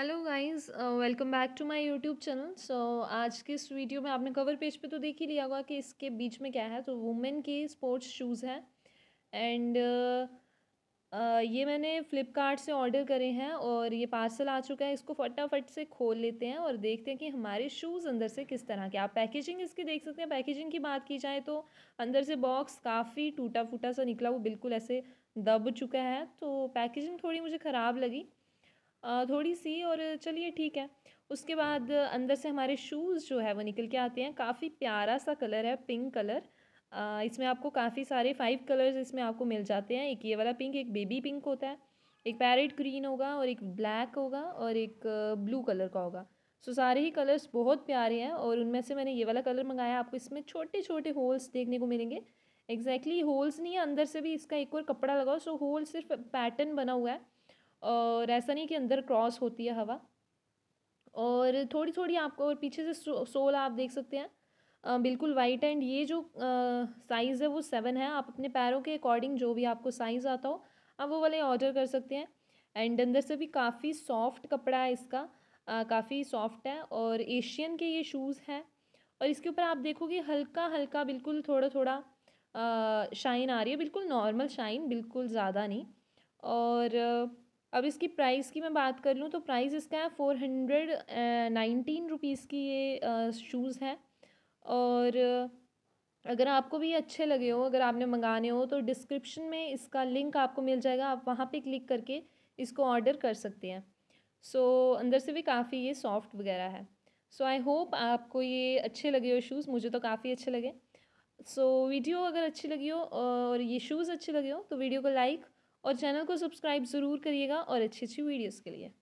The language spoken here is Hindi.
hello guys welcome back to my YouTube channel so आज के इस वीडियो में आपने कवर पेज पे तो देख ही लिया होगा कि इसके बीच में क्या है तो वुमेन के स्पोर्ट्स शूज़ हैं एंड uh, uh, ये मैंने फ़्लिपकार्ट से ऑर्डर करे हैं और ये पार्सल आ चुका है इसको फटाफट से खोल लेते हैं और देखते हैं कि हमारे शूज़ अंदर से किस तरह के आप पैकेजिंग इसकी देख सकते हैं पैकेजिंग की बात की जाए तो अंदर से बॉक्स काफ़ी टूटा फूटा सा निकला वो बिल्कुल ऐसे दब चुका है तो पैकेजिंग थोड़ी मुझे ख़राब लगी थोड़ी सी और चलिए ठीक है उसके बाद अंदर से हमारे शूज़ जो है वो निकल के आते हैं काफ़ी प्यारा सा कलर है पिंक कलर इसमें आपको काफ़ी सारे फाइव कलर्स इसमें आपको मिल जाते हैं एक ये वाला पिंक एक बेबी पिंक होता है एक पैरेट ग्रीन होगा और एक ब्लैक होगा और एक ब्लू कलर का होगा सो सारे ही कलर्स बहुत प्यारे हैं और उनमें से मैंने ये वाला कलर मंगाया आपको इसमें छोटे छोटे होल्स देखने को मिलेंगे एग्जैक्टली exactly, होल्स नहीं है अंदर से भी इसका एक और कपड़ा लगा सो होल सिर्फ पैटर्न बना हुआ है और ऐसा नहीं कि अंदर क्रॉस होती है हवा और थोड़ी थोड़ी आपको और पीछे से सोल आप देख सकते हैं आ, बिल्कुल वाइट एंड ये जो साइज़ है वो सेवन है आप अपने पैरों के अकॉर्डिंग जो भी आपको साइज़ आता हो आप वो वाले ऑर्डर कर सकते हैं एंड अंदर से भी काफ़ी सॉफ्ट कपड़ा है इसका काफ़ी सॉफ्ट है और एशियन के ये शूज़ हैं और इसके ऊपर आप देखोगे हल्का हल्का बिल्कुल थोड़ा थोड़ा शाइन आ रही है बिल्कुल नॉर्मल शाइन बिल्कुल ज़्यादा नहीं और अब इसकी प्राइस की मैं बात कर लूँ तो प्राइस इसका है फ़ोर हंड्रेड नाइनटीन रुपीज़ की ये शूज़ है और अगर आपको भी अच्छे लगे हो अगर आपने मंगाने हो तो डिस्क्रिप्शन में इसका लिंक आपको मिल जाएगा आप वहाँ पे क्लिक करके इसको ऑर्डर कर सकते हैं सो so, अंदर से भी काफ़ी ये सॉफ्ट वगैरह है सो आई होप आपको ये अच्छे लगे हो शूज़ मुझे तो काफ़ी अच्छे लगे सो so, वीडियो अगर अच्छी लगी हो और ये शूज़ अच्छे लगे हो तो वीडियो को लाइक और चैनल को सब्सक्राइब ज़रूर करिएगा और अच्छी अच्छी वीडियोज़ के लिए